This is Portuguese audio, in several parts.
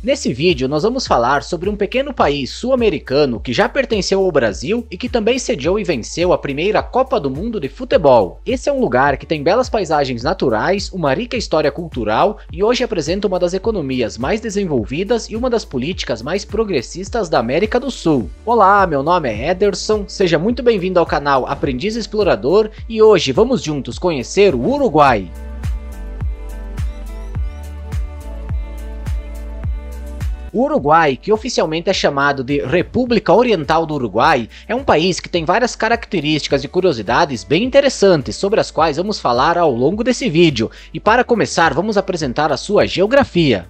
Nesse vídeo nós vamos falar sobre um pequeno país sul-americano que já pertenceu ao Brasil e que também sediou e venceu a primeira Copa do Mundo de Futebol. Esse é um lugar que tem belas paisagens naturais, uma rica história cultural e hoje apresenta uma das economias mais desenvolvidas e uma das políticas mais progressistas da América do Sul. Olá, meu nome é Ederson, seja muito bem-vindo ao canal Aprendiz Explorador e hoje vamos juntos conhecer o Uruguai. O Uruguai, que oficialmente é chamado de República Oriental do Uruguai, é um país que tem várias características e curiosidades bem interessantes sobre as quais vamos falar ao longo desse vídeo. E para começar, vamos apresentar a sua geografia.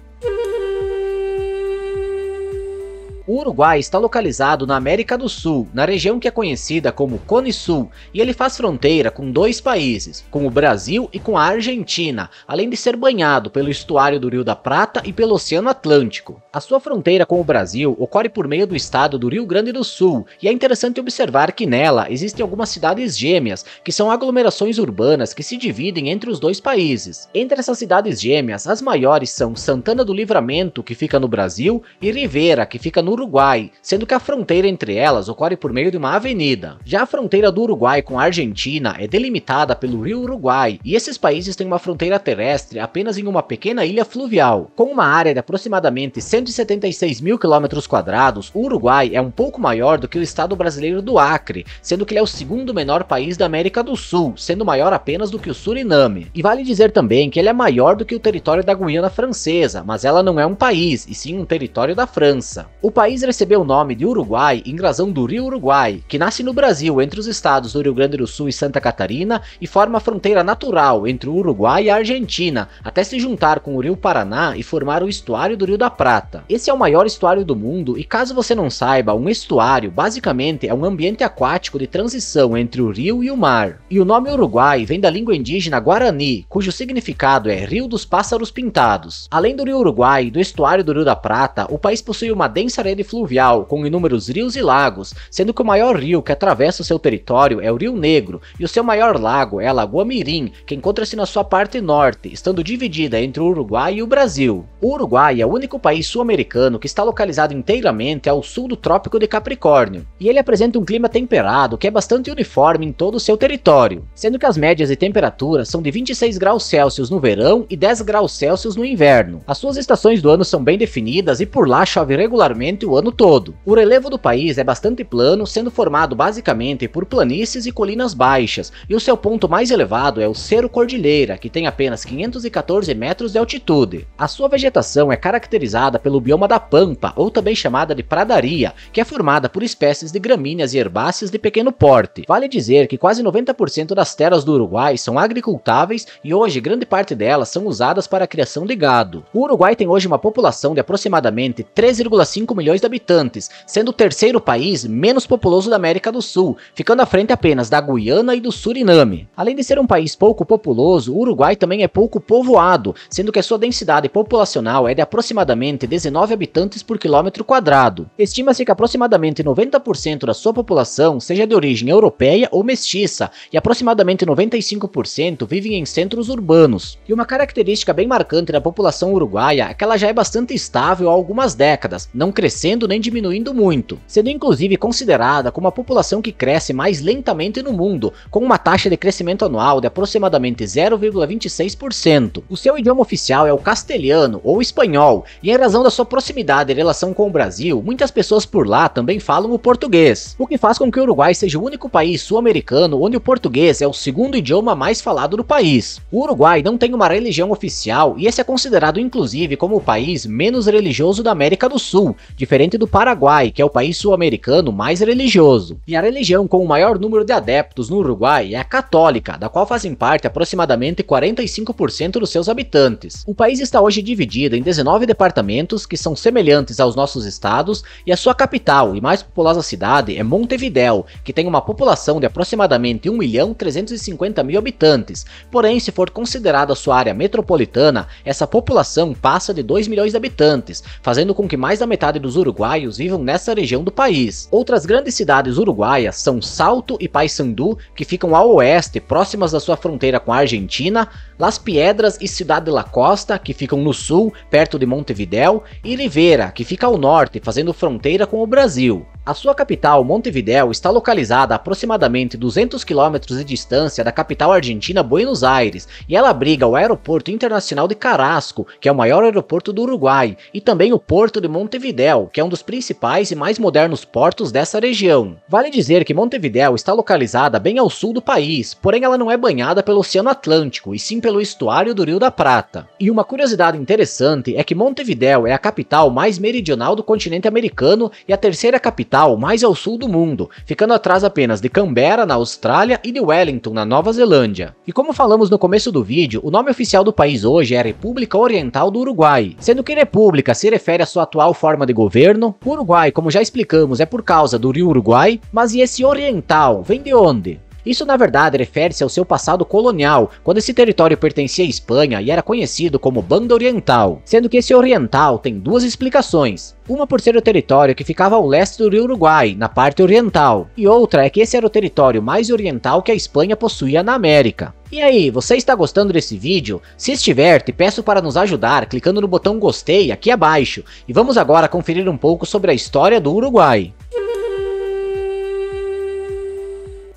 O Uruguai está localizado na América do Sul, na região que é conhecida como Cone Sul, e ele faz fronteira com dois países, com o Brasil e com a Argentina, além de ser banhado pelo estuário do Rio da Prata e pelo Oceano Atlântico. A sua fronteira com o Brasil ocorre por meio do estado do Rio Grande do Sul, e é interessante observar que nela existem algumas cidades gêmeas, que são aglomerações urbanas que se dividem entre os dois países. Entre essas cidades gêmeas, as maiores são Santana do Livramento, que fica no Brasil, e Rivera, que fica no Uruguai, sendo que a fronteira entre elas ocorre por meio de uma avenida. Já a fronteira do Uruguai com a Argentina é delimitada pelo Rio Uruguai, e esses países têm uma fronteira terrestre apenas em uma pequena ilha fluvial. Com uma área de aproximadamente 176 mil quilômetros quadrados, o Uruguai é um pouco maior do que o estado brasileiro do Acre, sendo que ele é o segundo menor país da América do Sul, sendo maior apenas do que o Suriname. E vale dizer também que ele é maior do que o território da Guiana Francesa, mas ela não é um país, e sim um território da França. O país país recebeu o nome de Uruguai em razão do rio Uruguai, que nasce no Brasil entre os estados do Rio Grande do Sul e Santa Catarina e forma a fronteira natural entre o Uruguai e a Argentina, até se juntar com o rio Paraná e formar o estuário do Rio da Prata. Esse é o maior estuário do mundo e caso você não saiba, um estuário basicamente é um ambiente aquático de transição entre o rio e o mar. E o nome Uruguai vem da língua indígena Guarani, cujo significado é Rio dos Pássaros Pintados. Além do rio Uruguai e do estuário do Rio da Prata, o país possui uma densa rede fluvial, com inúmeros rios e lagos, sendo que o maior rio que atravessa o seu território é o Rio Negro, e o seu maior lago é a Lagoa Mirim, que encontra-se na sua parte norte, estando dividida entre o Uruguai e o Brasil. O Uruguai é o único país sul-americano que está localizado inteiramente ao sul do Trópico de Capricórnio, e ele apresenta um clima temperado que é bastante uniforme em todo o seu território, sendo que as médias de temperatura são de 26 graus Celsius no verão e 10 graus Celsius no inverno. As suas estações do ano são bem definidas e por lá chove regularmente durante o ano todo. O relevo do país é bastante plano, sendo formado basicamente por planícies e colinas baixas, e o seu ponto mais elevado é o Cerro Cordilheira, que tem apenas 514 metros de altitude. A sua vegetação é caracterizada pelo bioma da pampa, ou também chamada de pradaria, que é formada por espécies de gramíneas e herbáceas de pequeno porte. Vale dizer que quase 90% das terras do Uruguai são agricultáveis e hoje grande parte delas são usadas para a criação de gado. O Uruguai tem hoje uma população de aproximadamente 3,5 milhões milhões de habitantes, sendo o terceiro país menos populoso da América do Sul, ficando à frente apenas da Guiana e do Suriname. Além de ser um país pouco populoso, o Uruguai também é pouco povoado, sendo que a sua densidade populacional é de aproximadamente 19 habitantes por quilômetro quadrado. Estima-se que aproximadamente 90% da sua população seja de origem europeia ou mestiça, e aproximadamente 95% vivem em centros urbanos. E uma característica bem marcante da população uruguaia é que ela já é bastante estável há algumas décadas, não cresceu crescendo nem diminuindo muito, sendo inclusive considerada como a população que cresce mais lentamente no mundo, com uma taxa de crescimento anual de aproximadamente 0,26%. O seu idioma oficial é o castelhano ou espanhol, e em razão da sua proximidade e relação com o Brasil, muitas pessoas por lá também falam o português, o que faz com que o Uruguai seja o único país sul-americano onde o português é o segundo idioma mais falado do país. O Uruguai não tem uma religião oficial e esse é considerado inclusive como o país menos religioso da América do Sul, de diferente do Paraguai, que é o país sul-americano mais religioso. E a religião com o maior número de adeptos no Uruguai é a católica, da qual fazem parte aproximadamente 45% dos seus habitantes. O país está hoje dividido em 19 departamentos que são semelhantes aos nossos estados e a sua capital e mais populosa cidade é Montevideo, que tem uma população de aproximadamente 1 milhão 350 mil habitantes. Porém, se for considerada sua área metropolitana, essa população passa de 2 milhões de habitantes, fazendo com que mais da metade dos uruguaios vivem nessa região do país. Outras grandes cidades uruguaias são Salto e Paysandu, que ficam ao oeste, próximas da sua fronteira com a Argentina, Las Piedras e Cidade de La Costa, que ficam no sul, perto de Montevidéu, e Rivera, que fica ao norte, fazendo fronteira com o Brasil. A sua capital, Montevidéu, está localizada a aproximadamente 200 quilômetros de distância da capital argentina Buenos Aires, e ela abriga o Aeroporto Internacional de Carrasco, que é o maior aeroporto do Uruguai, e também o Porto de Montevidéu, que é um dos principais e mais modernos portos dessa região. Vale dizer que Montevidéu está localizada bem ao sul do país, porém ela não é banhada pelo Oceano Atlântico, e sim pelo estuário do Rio da Prata. E uma curiosidade interessante é que Montevidéu é a capital mais meridional do continente americano e a terceira capital mais ao sul do mundo, ficando atrás apenas de Canberra, na Austrália, e de Wellington, na Nova Zelândia. E como falamos no começo do vídeo, o nome oficial do país hoje é República Oriental do Uruguai, sendo que República se refere à sua atual forma de governo governo o Uruguai, como já explicamos, é por causa do rio Uruguai, mas e esse oriental, vem de onde? Isso na verdade refere-se ao seu passado colonial, quando esse território pertencia à Espanha e era conhecido como Banda Oriental, sendo que esse Oriental tem duas explicações. Uma por ser o território que ficava ao leste do Rio Uruguai, na parte oriental, e outra é que esse era o território mais oriental que a Espanha possuía na América. E aí, você está gostando desse vídeo? Se estiver, te peço para nos ajudar clicando no botão gostei aqui abaixo, e vamos agora conferir um pouco sobre a história do Uruguai.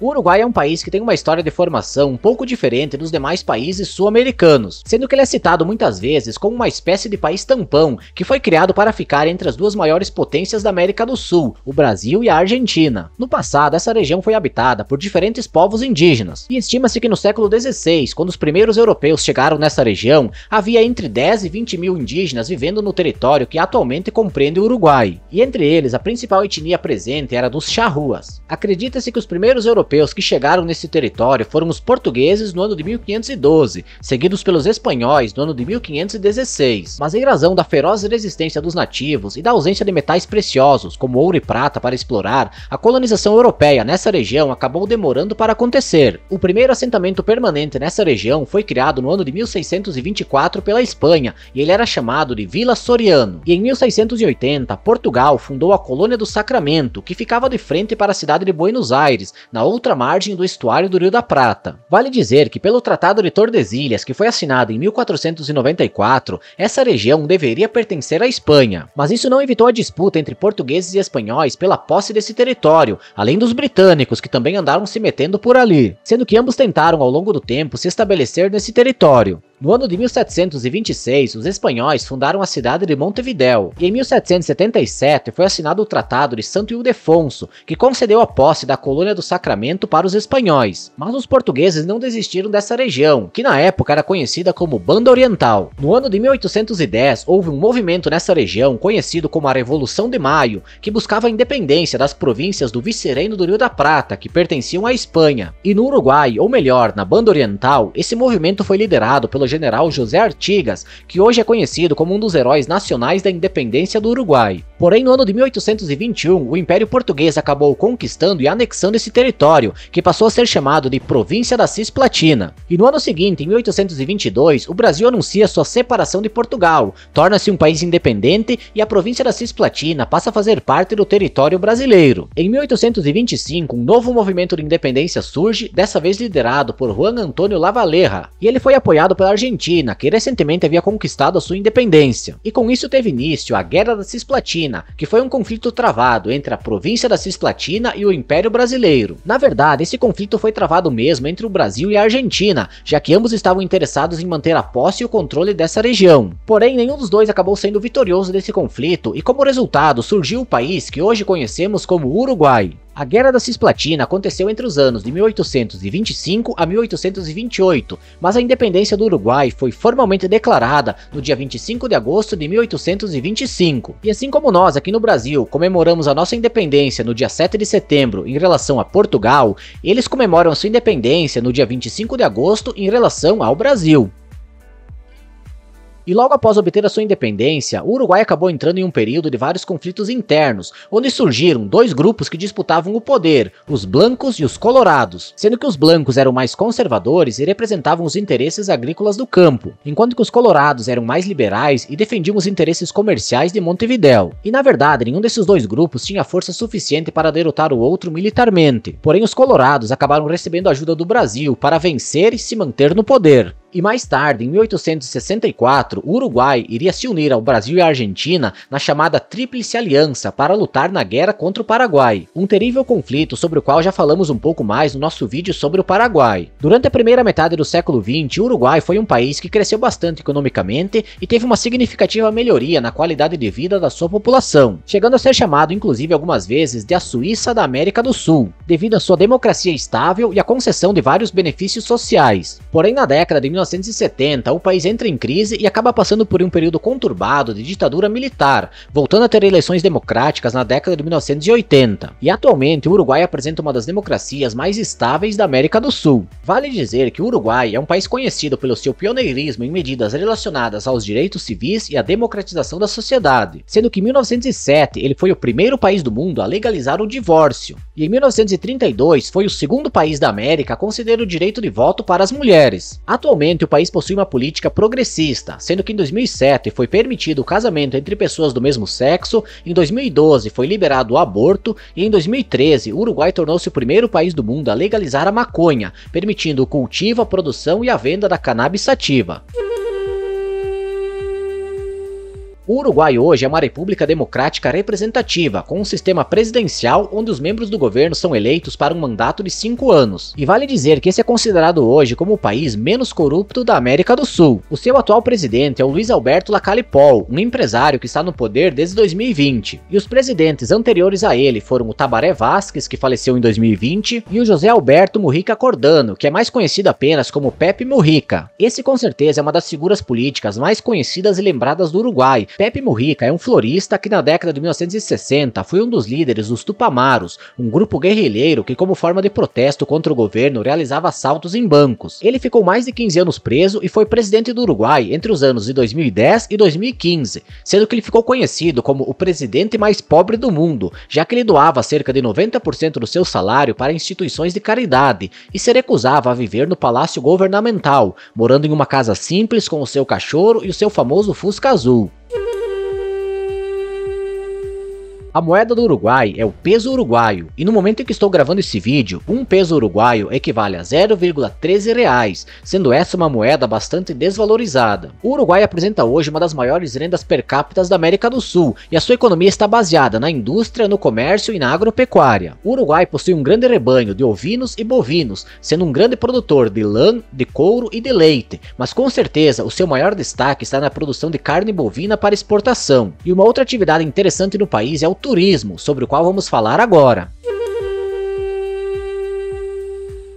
O Uruguai é um país que tem uma história de formação um pouco diferente dos demais países sul-americanos, sendo que ele é citado muitas vezes como uma espécie de país tampão que foi criado para ficar entre as duas maiores potências da América do Sul, o Brasil e a Argentina. No passado, essa região foi habitada por diferentes povos indígenas, e estima-se que no século XVI, quando os primeiros europeus chegaram nessa região, havia entre 10 e 20 mil indígenas vivendo no território que atualmente compreende o Uruguai, e entre eles a principal etnia presente era dos charruas. Acredita-se que os primeiros europeus europeus que chegaram nesse território foram os portugueses no ano de 1512, seguidos pelos espanhóis no ano de 1516. Mas em razão da feroz resistência dos nativos e da ausência de metais preciosos, como ouro e prata para explorar, a colonização europeia nessa região acabou demorando para acontecer. O primeiro assentamento permanente nessa região foi criado no ano de 1624 pela Espanha e ele era chamado de Vila Soriano. E em 1680, Portugal fundou a colônia do Sacramento, que ficava de frente para a cidade de Buenos Aires, na outra outra margem do estuário do Rio da Prata. Vale dizer que pelo Tratado de Tordesilhas, que foi assinado em 1494, essa região deveria pertencer à Espanha, mas isso não evitou a disputa entre portugueses e espanhóis pela posse desse território, além dos britânicos que também andaram se metendo por ali, sendo que ambos tentaram ao longo do tempo se estabelecer nesse território. No ano de 1726, os espanhóis fundaram a cidade de Montevideo, e em 1777 foi assinado o Tratado de Santo Ildefonso, que concedeu a posse da colônia do Sacramento para os espanhóis. Mas os portugueses não desistiram dessa região, que na época era conhecida como Banda Oriental. No ano de 1810, houve um movimento nessa região conhecido como a Revolução de Maio, que buscava a independência das províncias do Vicereino do Rio da Prata, que pertenciam à Espanha. E no Uruguai, ou melhor, na Banda Oriental, esse movimento foi liderado pelo general José Artigas, que hoje é conhecido como um dos heróis nacionais da independência do Uruguai. Porém, no ano de 1821, o Império Português acabou conquistando e anexando esse território, que passou a ser chamado de Província da Cisplatina. E no ano seguinte, em 1822, o Brasil anuncia sua separação de Portugal, torna-se um país independente e a Província da Cisplatina passa a fazer parte do território brasileiro. Em 1825, um novo movimento de independência surge, dessa vez liderado por Juan Antônio Lavalleja, e ele foi apoiado pela Argentina, que recentemente havia conquistado a sua independência. E com isso teve início a Guerra da Cisplatina, Cisplatina, que foi um conflito travado entre a província da Cisplatina e o Império Brasileiro. Na verdade, esse conflito foi travado mesmo entre o Brasil e a Argentina, já que ambos estavam interessados em manter a posse e o controle dessa região. Porém, nenhum dos dois acabou sendo vitorioso desse conflito e como resultado surgiu o país que hoje conhecemos como Uruguai. A Guerra da Cisplatina aconteceu entre os anos de 1825 a 1828, mas a independência do Uruguai foi formalmente declarada no dia 25 de agosto de 1825. E assim como nós aqui no Brasil comemoramos a nossa independência no dia 7 de setembro em relação a Portugal, eles comemoram a sua independência no dia 25 de agosto em relação ao Brasil. E logo após obter a sua independência, o Uruguai acabou entrando em um período de vários conflitos internos, onde surgiram dois grupos que disputavam o poder, os blancos e os colorados, sendo que os blancos eram mais conservadores e representavam os interesses agrícolas do campo, enquanto que os colorados eram mais liberais e defendiam os interesses comerciais de Montevideo. E na verdade, nenhum desses dois grupos tinha força suficiente para derrotar o outro militarmente, porém os colorados acabaram recebendo ajuda do Brasil para vencer e se manter no poder. E mais tarde, em 1864, o Uruguai iria se unir ao Brasil e à Argentina na chamada Tríplice Aliança para lutar na guerra contra o Paraguai, um terrível conflito sobre o qual já falamos um pouco mais no nosso vídeo sobre o Paraguai. Durante a primeira metade do século XX, o Uruguai foi um país que cresceu bastante economicamente e teve uma significativa melhoria na qualidade de vida da sua população, chegando a ser chamado inclusive algumas vezes de a Suíça da América do Sul, devido à sua democracia estável e à concessão de vários benefícios sociais. Porém, na década de 1970, o país entra em crise e acaba passando por um período conturbado de ditadura militar, voltando a ter eleições democráticas na década de 1980. E atualmente, o Uruguai apresenta uma das democracias mais estáveis da América do Sul. Vale dizer que o Uruguai é um país conhecido pelo seu pioneirismo em medidas relacionadas aos direitos civis e à democratização da sociedade, sendo que em 1907 ele foi o primeiro país do mundo a legalizar o divórcio, e em 1932 foi o segundo país da América a conceder o direito de voto para as mulheres. Atualmente, Atualmente, o país possui uma política progressista, sendo que em 2007 foi permitido o casamento entre pessoas do mesmo sexo, em 2012 foi liberado o aborto e em 2013 o Uruguai tornou-se o primeiro país do mundo a legalizar a maconha, permitindo o cultivo, a produção e a venda da cannabis sativa. O Uruguai hoje é uma república democrática representativa, com um sistema presidencial onde os membros do governo são eleitos para um mandato de cinco anos. E vale dizer que esse é considerado hoje como o país menos corrupto da América do Sul. O seu atual presidente é o Luiz Alberto Lacalle um empresário que está no poder desde 2020. E os presidentes anteriores a ele foram o Tabaré Vasquez, que faleceu em 2020, e o José Alberto Mujica Cordano, que é mais conhecido apenas como Pepe Mujica. Esse com certeza é uma das figuras políticas mais conhecidas e lembradas do Uruguai, Pepe Mujica é um florista que na década de 1960 foi um dos líderes dos Tupamaros, um grupo guerrilheiro que como forma de protesto contra o governo realizava assaltos em bancos. Ele ficou mais de 15 anos preso e foi presidente do Uruguai entre os anos de 2010 e 2015, sendo que ele ficou conhecido como o presidente mais pobre do mundo, já que ele doava cerca de 90% do seu salário para instituições de caridade e se recusava a viver no palácio governamental, morando em uma casa simples com o seu cachorro e o seu famoso Fusca Azul. A moeda do Uruguai é o peso uruguaio, e no momento em que estou gravando esse vídeo, um peso uruguaio equivale a 0,13 reais, sendo essa uma moeda bastante desvalorizada. O Uruguai apresenta hoje uma das maiores rendas per capita da América do Sul, e a sua economia está baseada na indústria, no comércio e na agropecuária. O Uruguai possui um grande rebanho de ovinos e bovinos, sendo um grande produtor de lã, de couro e de leite, mas com certeza o seu maior destaque está na produção de carne bovina para exportação. E uma outra atividade interessante no país é o turismo, sobre o qual vamos falar agora.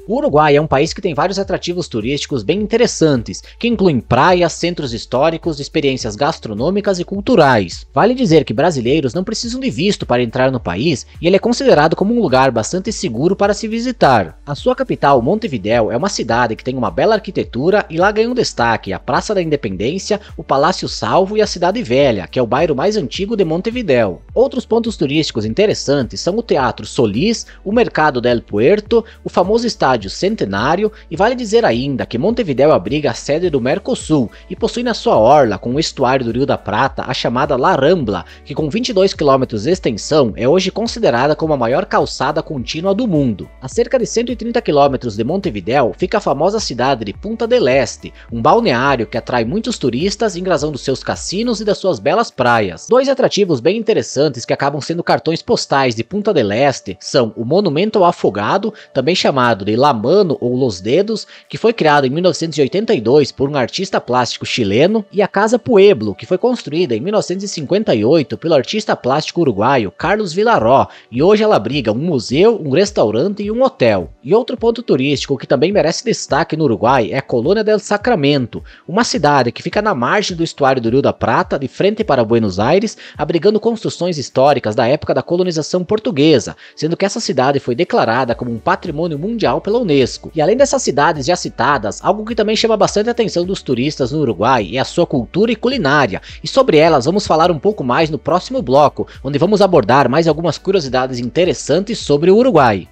O Uruguai é um país que tem vários atrativos turísticos bem interessantes, que incluem praias, centros históricos, experiências gastronômicas e culturais. Vale dizer que brasileiros não precisam de visto para entrar no país e ele é considerado como um lugar bastante seguro para se visitar. A sua capital, Montevidéu, é uma cidade que tem uma bela arquitetura e lá ganham destaque a Praça da Independência, o Palácio Salvo e a Cidade Velha, que é o bairro mais antigo de Montevidéu. Outros pontos turísticos interessantes são o Teatro Solis, o Mercado del Puerto, o famoso estádio estádio centenário e vale dizer ainda que Montevidéu abriga a sede do Mercosul e possui na sua orla com o estuário do Rio da Prata a chamada Larambla, que com 22 quilômetros de extensão é hoje considerada como a maior calçada contínua do mundo. A cerca de 130 quilômetros de Montevidéu fica a famosa cidade de Punta del Este, um balneário que atrai muitos turistas em razão dos seus cassinos e das suas belas praias. Dois atrativos bem interessantes que acabam sendo cartões postais de Punta del Este são o Monumento ao Afogado, também chamado de La Mano ou Los Dedos, que foi criado em 1982 por um artista plástico chileno, e a Casa Pueblo, que foi construída em 1958 pelo artista plástico uruguaio Carlos Villaró, e hoje ela abriga um museu, um restaurante e um hotel. E outro ponto turístico que também merece destaque no Uruguai é a Colônia del Sacramento, uma cidade que fica na margem do estuário do Rio da Prata, de frente para Buenos Aires, abrigando construções históricas da época da colonização portuguesa, sendo que essa cidade foi declarada como um patrimônio mundial pela pela Unesco. E além dessas cidades já citadas, algo que também chama bastante a atenção dos turistas no Uruguai é a sua cultura e culinária, e sobre elas vamos falar um pouco mais no próximo bloco, onde vamos abordar mais algumas curiosidades interessantes sobre o Uruguai.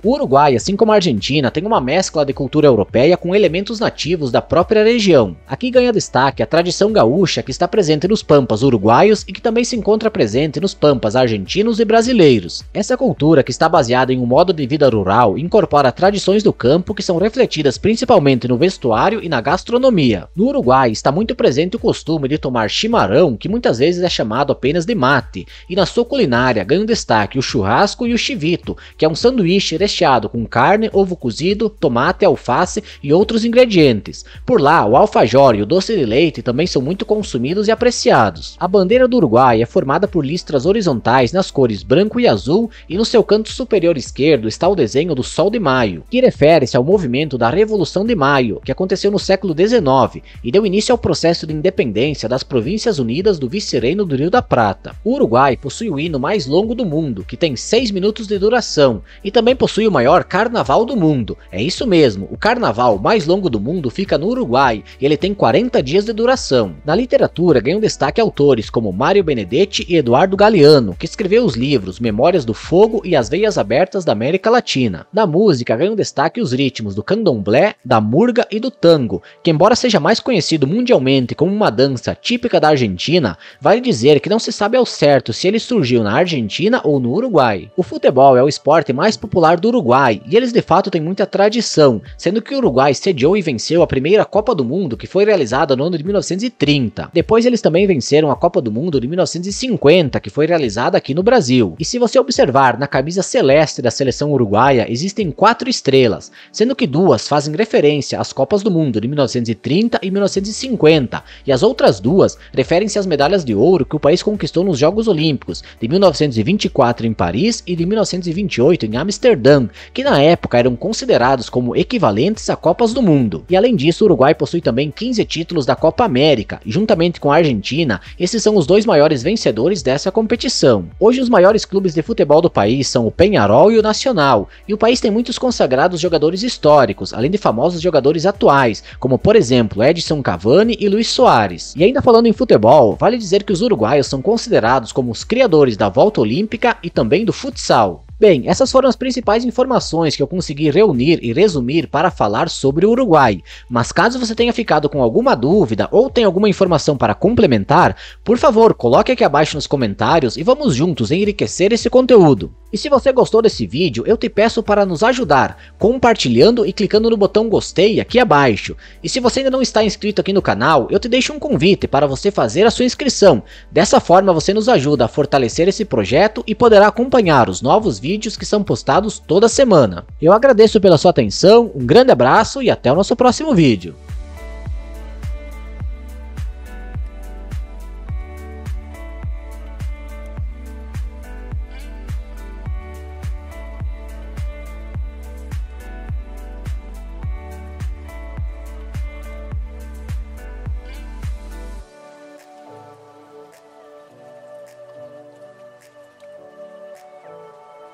O Uruguai, assim como a Argentina, tem uma mescla de cultura europeia com elementos nativos da própria região. Aqui ganha destaque a tradição gaúcha que está presente nos pampas uruguaios e que também se encontra presente nos pampas argentinos e brasileiros. Essa cultura, que está baseada em um modo de vida rural, incorpora tradições do campo que são refletidas principalmente no vestuário e na gastronomia. No Uruguai está muito presente o costume de tomar chimarrão, que muitas vezes é chamado apenas de mate, e na sua culinária ganham destaque o churrasco e o chivito, que é um sanduíche recheado com carne, ovo cozido, tomate, alface e outros ingredientes. Por lá, o alfajor e o doce de leite também são muito consumidos e apreciados. A bandeira do Uruguai é formada por listras horizontais nas cores branco e azul e no seu canto superior esquerdo está o desenho do Sol de Maio, que refere-se ao movimento da Revolução de Maio, que aconteceu no século XIX e deu início ao processo de independência das Províncias Unidas do Vice-Reino do Rio da Prata. O Uruguai possui o hino mais longo do mundo, que tem 6 minutos de duração, e também possui possui o maior carnaval do mundo. É isso mesmo, o carnaval mais longo do mundo fica no Uruguai e ele tem 40 dias de duração. Na literatura ganham destaque autores como Mário Benedetti e Eduardo Galeano, que escreveu os livros Memórias do Fogo e As Veias Abertas da América Latina. Na música ganham destaque os ritmos do candomblé, da murga e do tango, que embora seja mais conhecido mundialmente como uma dança típica da Argentina, vale dizer que não se sabe ao certo se ele surgiu na Argentina ou no Uruguai. O futebol é o esporte mais popular do Uruguai, e eles de fato têm muita tradição, sendo que o Uruguai sediou e venceu a primeira Copa do Mundo, que foi realizada no ano de 1930. Depois eles também venceram a Copa do Mundo de 1950, que foi realizada aqui no Brasil. E se você observar, na camisa celeste da seleção uruguaia existem quatro estrelas, sendo que duas fazem referência às Copas do Mundo de 1930 e 1950, e as outras duas referem-se às medalhas de ouro que o país conquistou nos Jogos Olímpicos de 1924 em Paris e de 1928 em Amsterdã que na época eram considerados como equivalentes a Copas do Mundo. E além disso, o Uruguai possui também 15 títulos da Copa América, e juntamente com a Argentina, esses são os dois maiores vencedores dessa competição. Hoje os maiores clubes de futebol do país são o Penharol e o Nacional, e o país tem muitos consagrados jogadores históricos, além de famosos jogadores atuais, como por exemplo Edson Cavani e Luiz Soares. E ainda falando em futebol, vale dizer que os uruguaios são considerados como os criadores da volta olímpica e também do futsal. Bem, essas foram as principais informações que eu consegui reunir e resumir para falar sobre o Uruguai, mas caso você tenha ficado com alguma dúvida ou tenha alguma informação para complementar, por favor, coloque aqui abaixo nos comentários e vamos juntos enriquecer esse conteúdo. E se você gostou desse vídeo, eu te peço para nos ajudar, compartilhando e clicando no botão gostei aqui abaixo. E se você ainda não está inscrito aqui no canal, eu te deixo um convite para você fazer a sua inscrição. Dessa forma você nos ajuda a fortalecer esse projeto e poderá acompanhar os novos vídeos que são postados toda semana. Eu agradeço pela sua atenção, um grande abraço e até o nosso próximo vídeo.